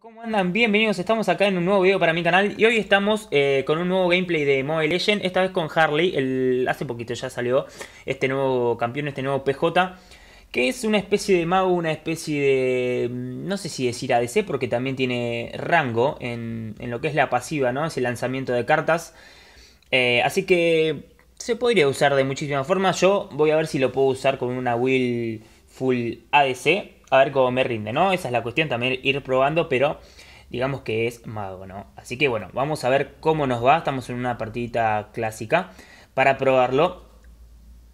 ¿Cómo andan? Bienvenidos, estamos acá en un nuevo video para mi canal y hoy estamos eh, con un nuevo gameplay de Mobile Legend, esta vez con Harley, el, hace poquito ya salió este nuevo campeón, este nuevo PJ, que es una especie de mago, una especie de, mm, no sé si decir ADC, porque también tiene rango en, lo que es la pasiva, ¿no? Es el lanzamiento de cartas, eh, así que se podría usar de muchísimas formas, yo voy a ver si lo puedo usar con una will full ADC, a ver cómo me rinde, ¿no? Esa es la cuestión, también ir probando, pero digamos que es mago, ¿no? Así que bueno, vamos a ver cómo nos va. Estamos en una partidita clásica para probarlo.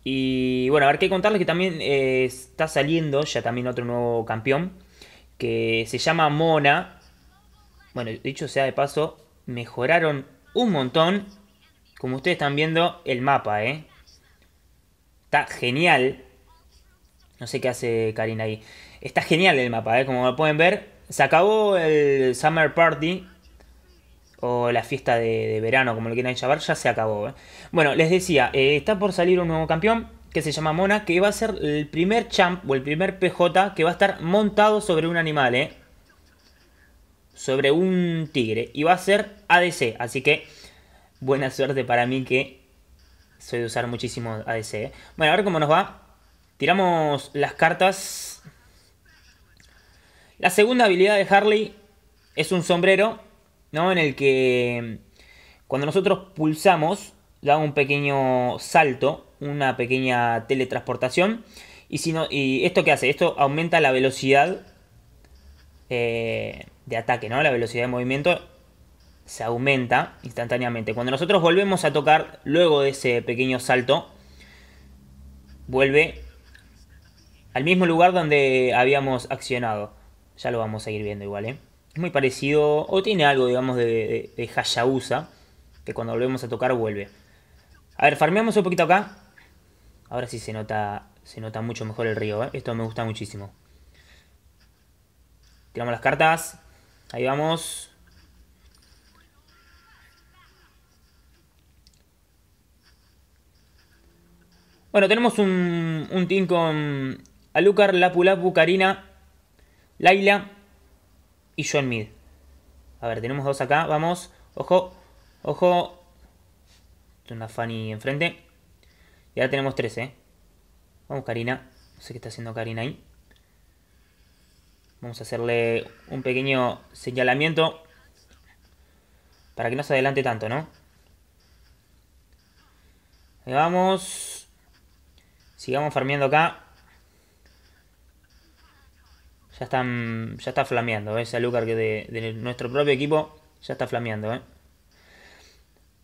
Y bueno, a ver qué contarles que también eh, está saliendo ya también otro nuevo campeón que se llama Mona. Bueno, dicho sea de paso, mejoraron un montón. Como ustedes están viendo, el mapa, ¿eh? Está genial. No sé qué hace Karina ahí. Está genial el mapa, ¿eh? como pueden ver. Se acabó el Summer Party. O la fiesta de, verano, como lo quieran llamar, ya se acabó. ¿eh? Bueno, les decía, eh, está por salir un nuevo campeón que se llama Mona, que va a ser el primer champ o el primer PJ que va a estar montado sobre un animal, ¿eh? Sobre un tigre. Y va a ser ADC, así que buena suerte para mí que soy de usar muchísimo ADC. ¿eh? Bueno, a ver cómo nos va. Tiramos las cartas la segunda habilidad de Harley es un sombrero, En el que cuando nosotros pulsamos, da un pequeño salto, una pequeña teletransportación. Y, esto qué hace? Esto aumenta la velocidad eh, de ataque, ¿no? La velocidad de movimiento se aumenta instantáneamente. Cuando nosotros volvemos a tocar, luego de ese pequeño salto, vuelve al mismo lugar donde habíamos accionado. Ya lo vamos a ir viendo igual, ¿eh? Es muy parecido, o tiene algo, digamos, de, de, que cuando volvemos a tocar vuelve. A ver, farmeamos un poquito acá. Ahora sí se nota, se nota mucho mejor el río, ¿eh? Esto me gusta muchísimo. Tiramos las cartas. Ahí vamos. Bueno, tenemos un, un team con Alucar, Lapu Lapu, Karina, Laila y John Mid. A ver, tenemos dos acá. Vamos. Ojo. Ojo. Una Fanny enfrente. Y ahora tenemos tres, ¿eh? Vamos, Karina. No sé qué está haciendo Karina ahí. Vamos a hacerle un pequeño señalamiento. Para que no se adelante tanto, ¿no? Ahí vamos. Sigamos farmeando acá ya ya está flameando. ¿eh? Ese lugar que de, nuestro propio equipo ya está flameando. ¿eh?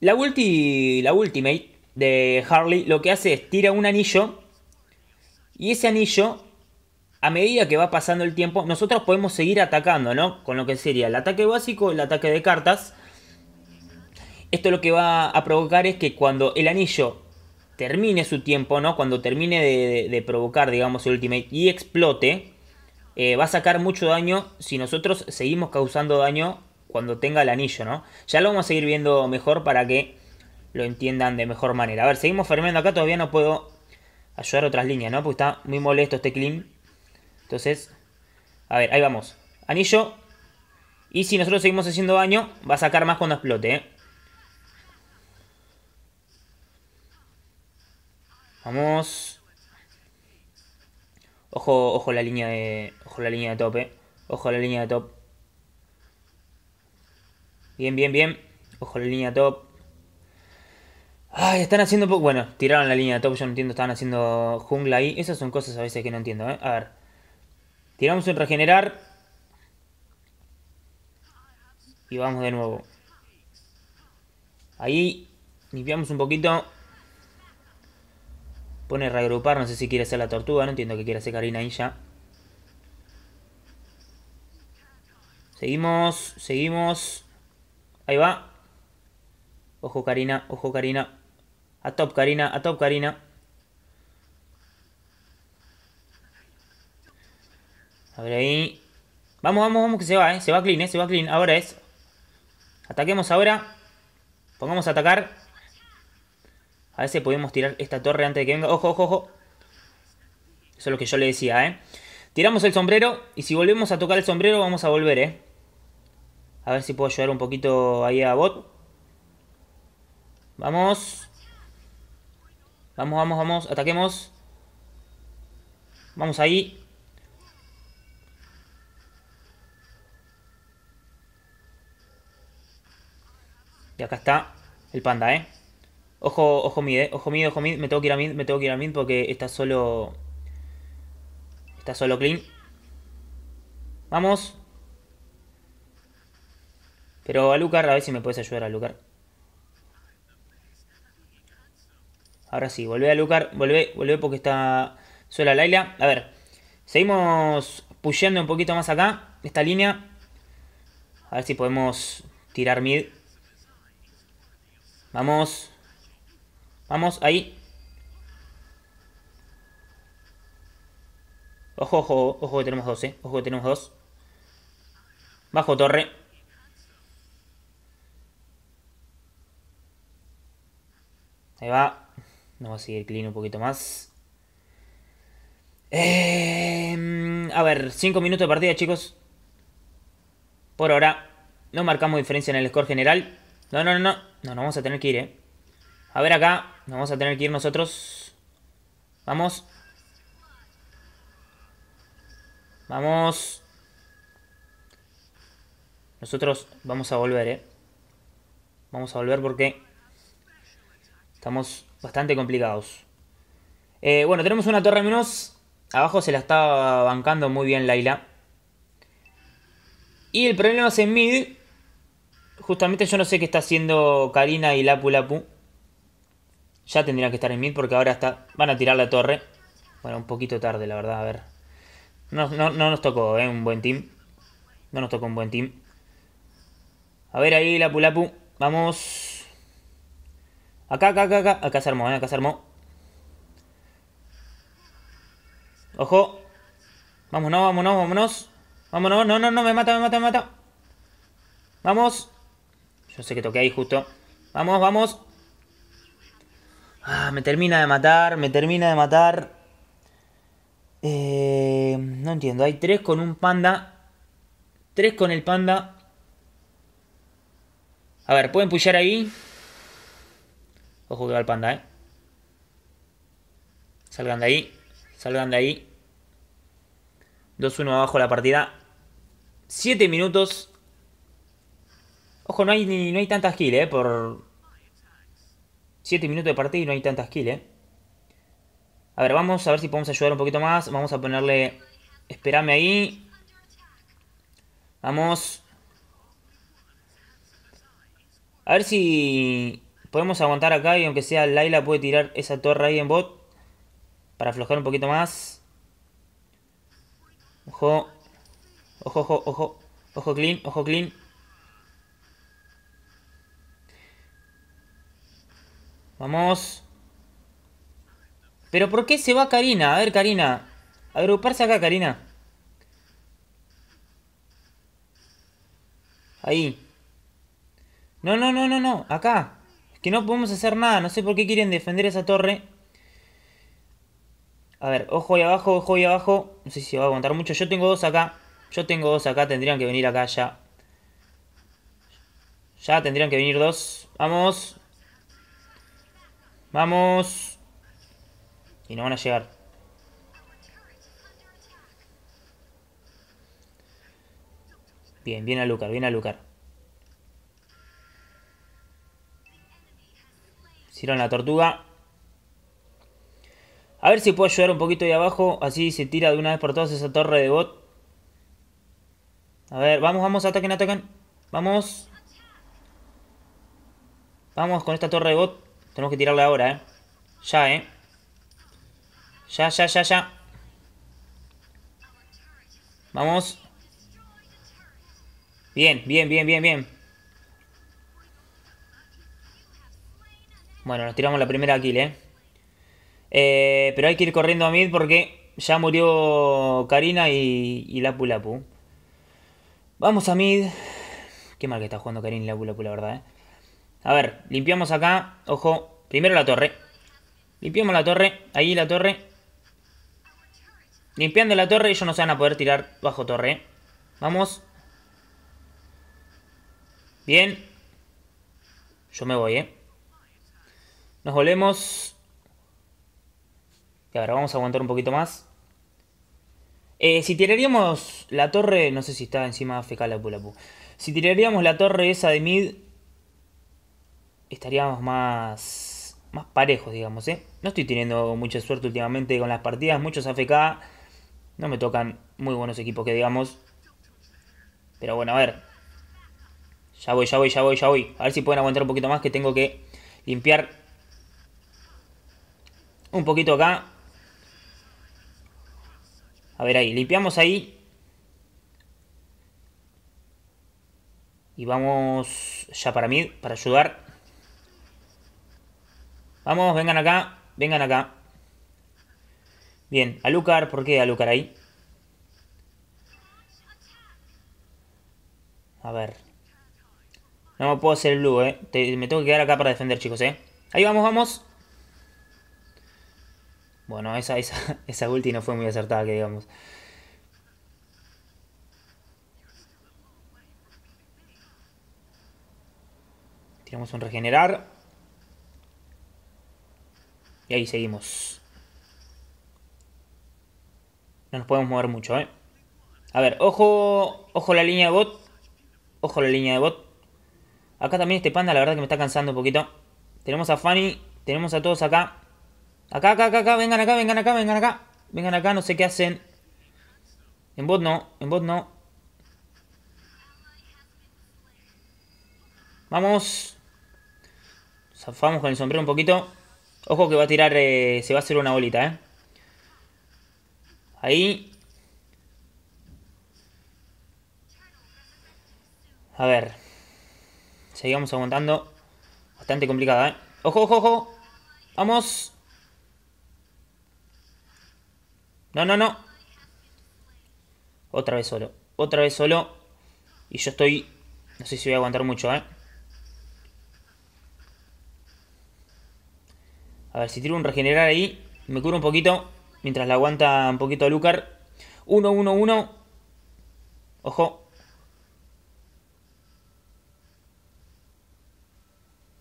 La, la Ultimate de Harley lo que hace es tira un anillo. Y ese anillo, a medida que va pasando el tiempo, nosotros podemos seguir atacando, ¿no? Con lo que sería el ataque básico, el ataque de cartas. Esto lo que va a provocar es que cuando el anillo termine su tiempo, ¿no? Cuando termine de, provocar, digamos, el ultimate y explote, eh, va a sacar mucho daño si nosotros seguimos causando daño cuando tenga el anillo, ¿no? Ya lo vamos a seguir viendo mejor para que lo entiendan de mejor manera. A ver, seguimos firmando acá, todavía no puedo ayudar otras líneas, ¿no? Porque está muy molesto este clean. Entonces, a ver, ahí vamos. Anillo. Y si nosotros seguimos haciendo daño, va a sacar más cuando explote, ¿eh? Vamos. Ojo, ojo la línea de... Ojo la línea de top, Ojo la línea de top. Bien, bien, bien. Ojo la línea de top. Ay, están haciendo... Bueno, tiraron la línea de top, yo no entiendo. Estaban haciendo jungla ahí. Esas son cosas a veces que no entiendo, eh. A ver. Tiramos un regenerar. Y vamos de nuevo. Ahí limpiamos un poquito. Pone reagrupar, no sé si quiere hacer la tortuga, no entiendo que quiere hacer Karina ahí ya. Seguimos, seguimos. Ahí va. Ojo Karina, ojo Karina. A top Karina, a top Karina. A ver ahí. Vamos, vamos, vamos que se va, eh. Se va clean, eh. Se va clean. Ahora es. Ataquemos ahora. Pongamos a atacar. A ver si podemos tirar esta torre antes de que venga. Ojo, ojo, ojo. Eso es lo que yo le decía, eh. Tiramos el sombrero y si volvemos a tocar el sombrero vamos a volver, ¿eh? A ver si puedo ayudar un poquito ahí a bot. Vamos. Vamos, vamos, vamos. Ataquemos. Vamos ahí. Y acá está el panda, ¿eh? Ojo, ojo mid, eh. Ojo mid, ojo mid. Me tengo que ir a mid, me tengo que ir a mid porque está solo... Está solo clean. Vamos. Pero a lucar a ver si me puedes ayudar, a lucar. Ahora sí, volvé a Lucar, volvé, volvé porque está sola Laila. A ver, seguimos pusheando un poquito más acá, esta línea. A ver si podemos tirar mid. Vamos. Vamos, ahí. Ojo, ojo, ojo que tenemos dos, eh. Ojo que tenemos dos. Bajo torre. Ahí va. Vamos a seguir clean un poquito más. Em, a ver, 5 minutos de partida, chicos. Por ahora, no marcamos diferencia en el score general. No, no, no, no. No, nos vamos a tener que ir, eh. A ver acá, nos vamos a tener que ir nosotros. Vamos. Vamos. Nosotros vamos a volver, eh. Vamos a volver porque Estamos bastante complicados. Eh, bueno, tenemos una torre menos. Abajo se la está bancando muy bien Laila. Y el problema es en mid. Justamente yo no sé qué está haciendo Karina y LapuLapu. Ya tendrían que estar en mid porque ahora está, van a tirar la torre. Bueno, un poquito tarde, la verdad. A ver. No, no, nos tocó, ¿eh? Un buen team. No nos tocó un buen team. A ver ahí, LapuLapu. Vamos. Acá, acá, acá, acá. Acá se armó, eh, Acá se armó. Ojo. Vámonos, vámonos, vámonos. Vámonos. No, no, no. Me mata, me mata, me mata. Vamos. Yo sé que toqué ahí justo. Vamos, vamos. Ah, me termina de matar, me termina de matar. Eh, no entiendo, hay tres con un panda. Tres con el panda. A ver, pueden pullar ahí. Ojo que va el panda, ¿eh? Salgan de ahí. Salgan de ahí. 2-1 abajo la partida. 7 minutos. Ojo, no hay, no hay tantas kills, ¿eh? Por 7 minutos de partida y no hay tantas kills, ¿eh? A ver, vamos a ver si podemos ayudar un poquito más. Vamos a ponerle... Esperame ahí. Vamos. A ver si... Podemos aguantar acá y aunque sea Laila puede tirar esa torre ahí en bot. Para aflojar un poquito más. Ojo. Ojo, ojo, ojo. Ojo clean, ojo clean. Vamos. Pero ¿por qué se va Karina? A ver, Karina. Agruparse acá, Karina. Ahí. No, no, no, no, no. Acá que no podemos hacer nada. No sé por qué quieren defender esa torre. A ver, ojo ahí abajo, ojo ahí abajo. No sé si va a aguantar mucho. Yo tengo dos acá. Yo tengo dos acá. Tendrían que venir acá ya. Ya tendrían que venir dos. Vamos. Vamos. Y no van a llegar. Bien, bien a Lucar, bien a Lucar. Tiran la tortuga. A ver si puedo ayudar un poquito ahí abajo. Así se tira de una vez por todas esa torre de bot. A ver, vamos, vamos, ataquen, ataquen. Vamos. Vamos con esta torre de bot. Tenemos que tirarla ahora, eh. Ya, eh. Ya, ya, ya, ya. Vamos. Bien, bien, bien, bien, bien. Bueno, nos tiramos la primera kill, ¿eh? ¿eh? pero hay que ir corriendo a mid porque ya murió Karina y, y Lapu Lapu. Vamos a mid. Qué mal que está jugando Karina y Lapu Lapu, la verdad, ¿eh? A ver, limpiamos acá. Ojo, primero la torre. Limpiamos la torre. Ahí la torre. Limpiando la torre, ellos no se van a poder tirar bajo torre. ¿eh? Vamos. Bien. Yo me voy, ¿eh? Nos volvemos. Y ahora vamos a aguantar un poquito más. Eh, si tiraríamos la torre... No sé si está encima fecal la pulapu. Si tiraríamos la torre esa de mid... Estaríamos más... Más parejos, digamos, ¿eh? No estoy teniendo mucha suerte últimamente con las partidas. Muchos AFK. No me tocan muy buenos equipos que digamos. Pero bueno, a ver. Ya voy, ya voy, ya voy, ya voy. A ver si pueden aguantar un poquito más que tengo que limpiar un poquito acá. A ver ahí, limpiamos ahí. Y vamos ya para mí, para ayudar. Vamos, vengan acá, vengan acá. Bien, lucar ¿por qué Alucar ahí? A ver. No me puedo hacer el blue, eh. me tengo que quedar acá para defender, chicos, eh. Ahí vamos, vamos. Bueno, esa, esa, ulti no fue muy acertada, que digamos. Tiramos un regenerar. Y ahí seguimos. No nos podemos mover mucho, ¿eh? A ver, ojo, ojo la línea de bot. Ojo la línea de bot. Acá también este panda, la verdad que me está cansando un poquito. Tenemos a Fanny, tenemos a todos acá. Acá, acá, acá, acá, vengan acá, vengan acá, vengan acá. Vengan acá, no sé qué hacen. En bot no, en bot no. Vamos. Zafamos con el sombrero un poquito. Ojo que va a tirar, eh, se va a hacer una bolita, ¿eh? Ahí. A ver. Seguimos aguantando. Bastante complicada, ¿eh? Ojo, ojo, ojo. Vamos. No, no, no. Otra vez solo. Otra vez solo. Y yo estoy... No sé si voy a aguantar mucho, ¿eh? A ver, si tiro un regenerar ahí. Me curo un poquito. Mientras la aguanta un poquito a Lucar. uno, uno. 1. Ojo.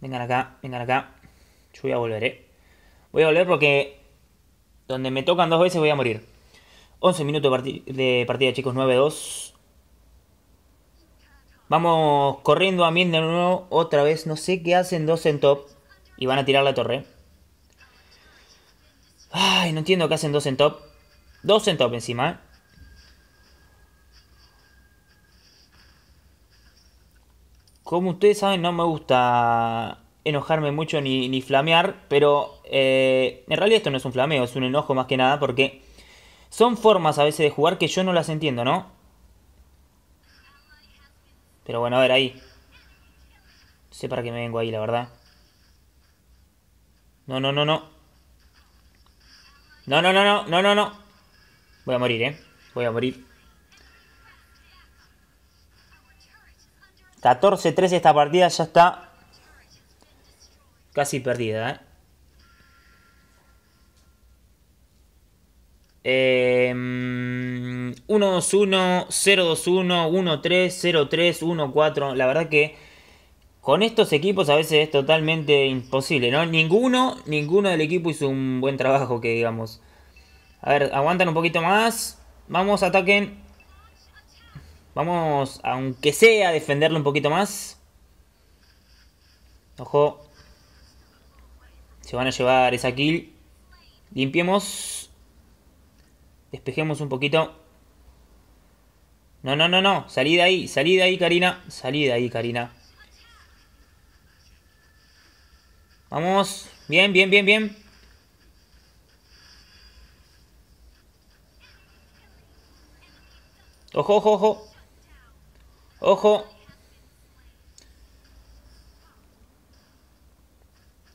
Vengan acá, vengan acá. Yo voy a volver, eh. Voy a volver porque donde me tocan dos veces voy a morir. 11 minutos de partida, chicos. 9-2. Vamos corriendo a mí Otra vez. No sé qué hacen dos en top. Y van a tirar la torre. Ay, no entiendo qué hacen dos en top. Dos en top encima, Como ustedes saben, no me gusta enojarme mucho ni, flamear, pero eh, en realidad esto no es un flameo, es un enojo más que nada porque son formas a veces de jugar que yo no las entiendo, ¿no? Pero bueno, a ver ahí. No sé para qué me vengo ahí, la verdad. No, no, no, no. No, no, no, no, no, no, no. Voy a morir, ¿eh? Voy a morir. 14-13 esta partida, ya está Casi perdida, ¿eh? Eh, 1 2 0-2-1, 1-3, 0-3, 1-4. La verdad que con estos equipos a veces es totalmente imposible, ¿no? Ninguno, ninguno del equipo hizo un buen trabajo, que digamos. A ver, aguantan un poquito más. Vamos, ataquen. Vamos, aunque sea, a defenderlo un poquito más. Ojo. Se van a llevar esa kill. Limpiemos. Despejemos un poquito. No, no, no, no. Salí de ahí, salí de ahí, Karina. Salí de ahí, Karina. Vamos. Bien, bien, bien, bien. Ojo, ojo, ojo. Ojo.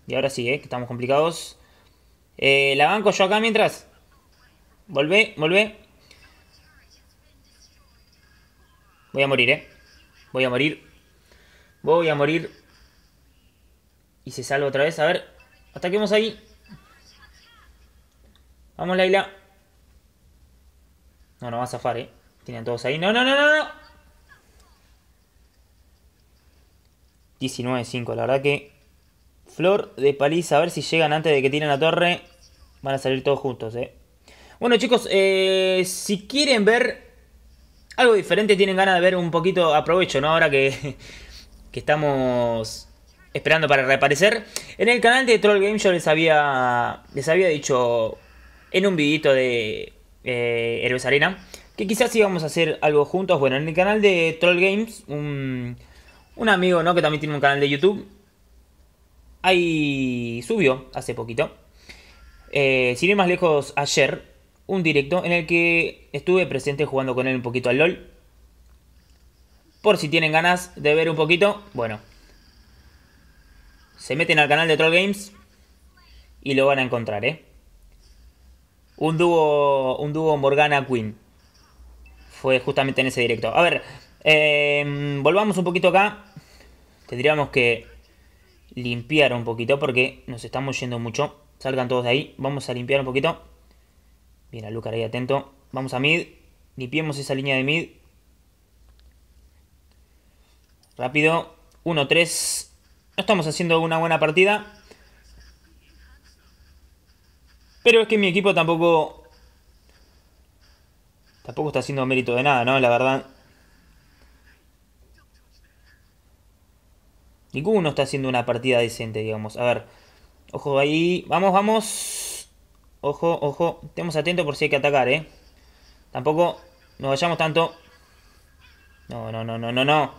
Y ahora sí, ¿eh? que estamos complicados. Eh, la banco yo acá mientras. Volvé, volvé. Voy a morir, ¿eh? Voy a morir. Voy a morir. Y se salva otra vez. A ver, ataquemos ahí. Vamos, Laila. No, no va a zafar, ¿eh? Tienen todos ahí. No, no, no, no, no. 19-5, la verdad que Flor de paliza. A ver si llegan antes de que tiren la torre. Van a salir todos juntos, eh. Bueno, chicos, eh, si quieren ver algo diferente, tienen ganas de ver un poquito, aprovecho, ¿no? Ahora que, estamos esperando para reaparecer. En el canal de Troll Games yo les había, les había dicho en un videito de eh, Héroes Arena que quizás íbamos a hacer algo juntos. Bueno, en el canal de Troll Games, un, un amigo, ¿no? Que también tiene un canal de YouTube Ahí subió hace poquito, eh, sin más lejos ayer, un directo en el que estuve presente jugando con él un poquito al LOL. Por si tienen ganas de ver un poquito, bueno, se meten al canal de Troll Games y lo van a encontrar, ¿eh? Un dúo, un dúo Morgana Queen. Fue justamente en ese directo. A ver, eh, volvamos un poquito acá. Tendríamos que limpiar un poquito porque nos estamos yendo mucho. Salgan todos de ahí. Vamos a limpiar un poquito. Bien, a Lucar ahí atento. Vamos a mid. Limpiemos esa línea de mid. Rápido. 1-3. No estamos haciendo una buena partida. Pero es que mi equipo tampoco... Tampoco está haciendo mérito de nada, ¿no? La verdad, Ninguno está haciendo una partida decente, digamos. A ver, ojo ahí. Vamos, vamos. Ojo, ojo. Estemos atentos por si hay que atacar, ¿eh? Tampoco nos vayamos tanto. No, no, no, no, no, no.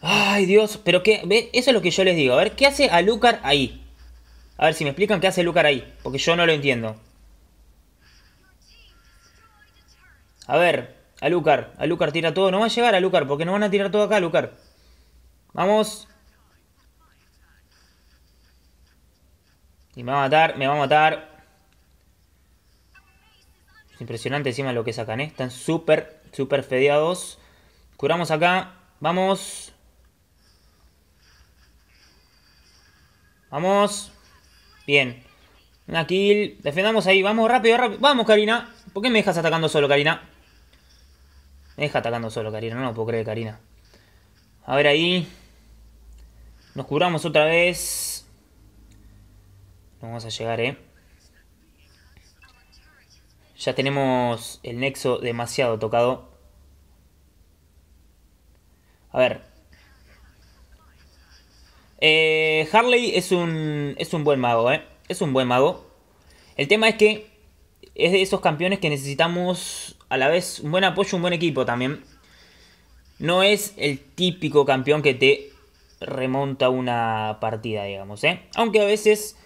Ay, Dios. Pero qué... ¿Ve? Eso es lo que yo les digo. A ver, ¿qué hace a ahí? A ver si me explican qué hace Lucar ahí. Porque yo no lo entiendo. A ver, a Lucar. tira todo. No va a llegar a porque no van a tirar todo acá, Lucar. Vamos. Y me va a matar, me va a matar. impresionante encima lo que sacan, ¿eh? Están súper, súper fedeados. Curamos acá. Vamos. Vamos. Bien. Una kill. Defendamos ahí. Vamos, rápido, rápido. Vamos, Karina. ¿Por qué me dejas atacando solo, Karina? Me deja atacando solo, Karina. No lo puedo creer, Karina. A ver ahí. Nos cubramos otra vez. No vamos a llegar, ¿eh? Ya tenemos el nexo demasiado tocado. A ver. Eh, Harley es un, es un buen mago, ¿eh? Es un buen mago. El tema es que es de esos campeones que necesitamos a la vez un buen apoyo, un buen equipo también. No es el típico campeón que te remonta una partida, digamos. ¿eh? Aunque a veces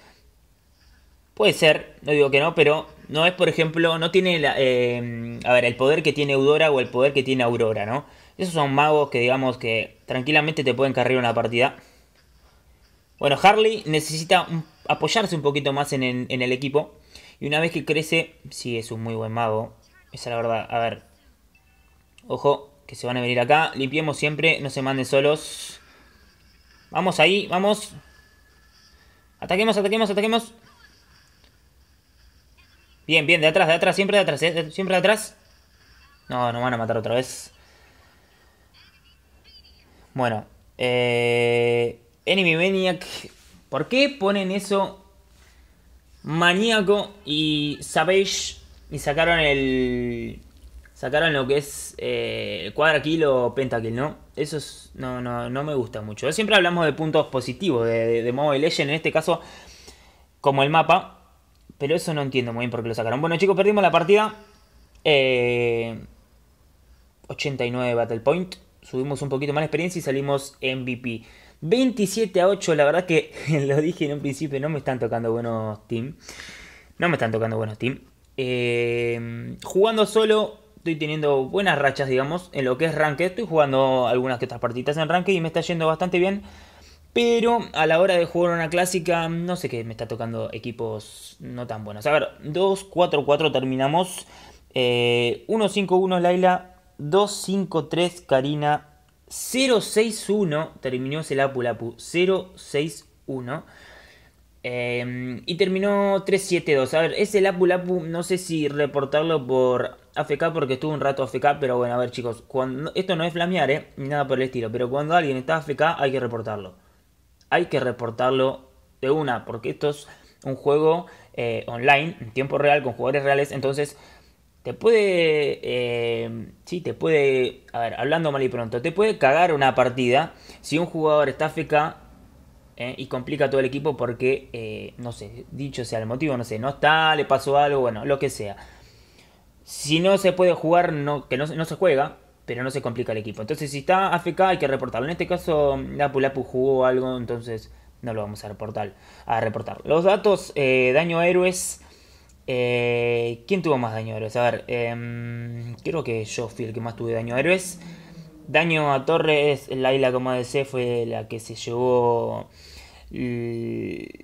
puede ser, no digo que no, pero no es, por ejemplo, no tiene la, eh, a ver, el poder que tiene Eudora o el poder que tiene Aurora, ¿no? Esos son magos que digamos que tranquilamente te pueden cargar una partida. Bueno, Harley necesita apoyarse un poquito más en, el equipo. Y una vez que crece, sí, es un muy buen mago. Esa es la verdad. A ver. Ojo, que se van a venir acá. Limpiemos siempre, no se manden solos. Vamos ahí, vamos. Ataquemos, ataquemos, ataquemos. Bien, bien, de atrás, de atrás, siempre de atrás, eh, siempre de atrás. No, nos van a matar otra vez. Bueno, eh, Enemy Maniac. ¿Por qué ponen eso? Maníaco y Savage. Y sacaron el sacaron lo que es eh, cuadra kill o pentakill, ¿no? Eso no, me gusta mucho. Siempre hablamos de puntos positivos de, de, de Mobile Legend, en este caso, como el mapa. Pero eso no entiendo muy bien por qué lo sacaron. Bueno, chicos, perdimos la partida. 89 eh, Battle Point. Subimos un poquito más la experiencia y salimos MVP. 27 a 8, la verdad que lo dije en un principio, no me están tocando buenos team. No me están tocando buenos team. Eh, jugando solo, estoy teniendo buenas rachas, digamos, en lo que es Ranked. Estoy jugando algunas de otras partitas en Ranked y me está yendo bastante bien. Pero a la hora de jugar una clásica, no sé qué, me está tocando equipos no tan buenos. A ver, 2-4-4 terminamos. 1-5-1 eh, Laila, 2-5-3 Karina, 0-6-1 terminó Selapulapu, 0-6-1. Eh, y terminó 3-7-2. A ver, ese Lapu Lapu, no sé si reportarlo por AFK porque estuvo un rato AFK, pero bueno, a ver chicos, cuando, esto no es flamear, ¿eh? Ni nada por el estilo, pero cuando alguien está AFK hay que reportarlo. Hay que reportarlo de una, porque esto es un juego eh, online, en tiempo real, con jugadores reales, entonces te puede, si, eh, sí, te puede, a ver, hablando mal y pronto, te puede cagar una partida si un jugador está AFK eh, y complica todo el equipo porque, no sé, dicho sea el motivo, no sé, no está, le pasó algo, bueno, lo que sea. Si no se puede jugar, no, que no, no se juega, pero no se complica el equipo. Entonces, si está AFK, hay que reportarlo. En este caso, Lapu Lapu jugó algo, entonces no lo vamos a reportar. A reportar. Los datos, eh, daño a héroes. Eh, ¿Quién tuvo más daño a héroes? A ver, em, creo que yo fui el que más tuve daño a héroes. Daño a torres, la isla como ADC fue la que se llevó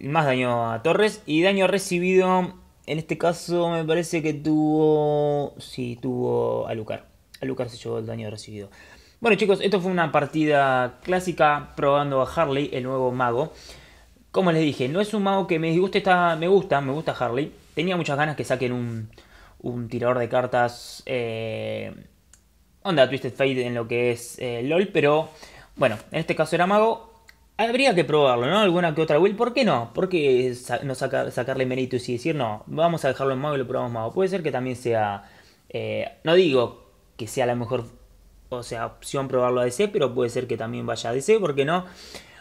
más daño a torres. Y daño recibido en este caso me parece que tuvo... Sí, tuvo a A Lucar se llevó el daño recibido. Bueno chicos, esto fue una partida clásica probando a Harley, el nuevo mago. Como les dije, no es un mago que me disguste, está, me gusta, me gusta Harley. Tenía muchas ganas que saquen un, tirador de cartas eh, onda Twisted Fate en lo que es eh, LOL, pero bueno, en este caso era mago, habría que probarlo, ¿no? Alguna que otra Will, ¿por qué no? ¿Por qué no sacarle méritos y decir, no, vamos a dejarlo en mago y lo probamos mago? Puede ser que también sea, eh, no digo que sea la mejor, o sea, opción probarlo a DC, pero puede ser que también vaya a DC, ¿por qué no?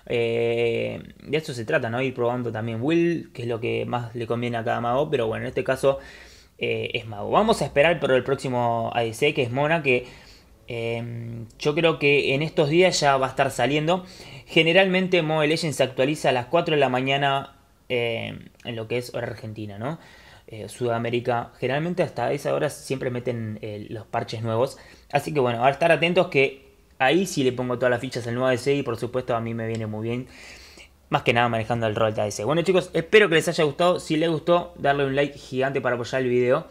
Eh, de eso se trata, ¿no? Ir probando también Will, que es lo que más le conviene a cada mago, pero bueno, en este caso eh, es mago. Vamos a esperar por el próximo ADC, que es Mona, que yo creo que en estos días ya va a estar saliendo. Generalmente Mobile Legends se actualiza a las 4 de la mañana eh, en lo que es hora argentina, ¿no? Eh, Sudamérica, generalmente hasta esa hora siempre meten eh, los parches nuevos. Así que bueno, a estar atentos que ahí sí le pongo todas las fichas al nuevo ADC y por supuesto a mí me viene muy bien. Más que nada manejando el rol de ADC. Bueno chicos, espero que les haya gustado. Si les gustó, darle un like gigante para apoyar el video.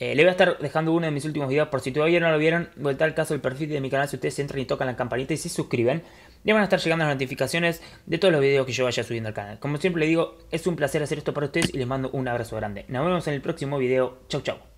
le voy a estar dejando uno de mis últimos videos por si todavía no lo vieron. Vuelta al caso el perfil de mi canal si ustedes entran y tocan la campanita y se suscriben le van a estar llegando las notificaciones de todos los videos que yo vaya subiendo al canal. Como siempre les digo, es un placer hacer esto para ustedes y les mando un abrazo grande. Nos vemos en el próximo video. Chau chau.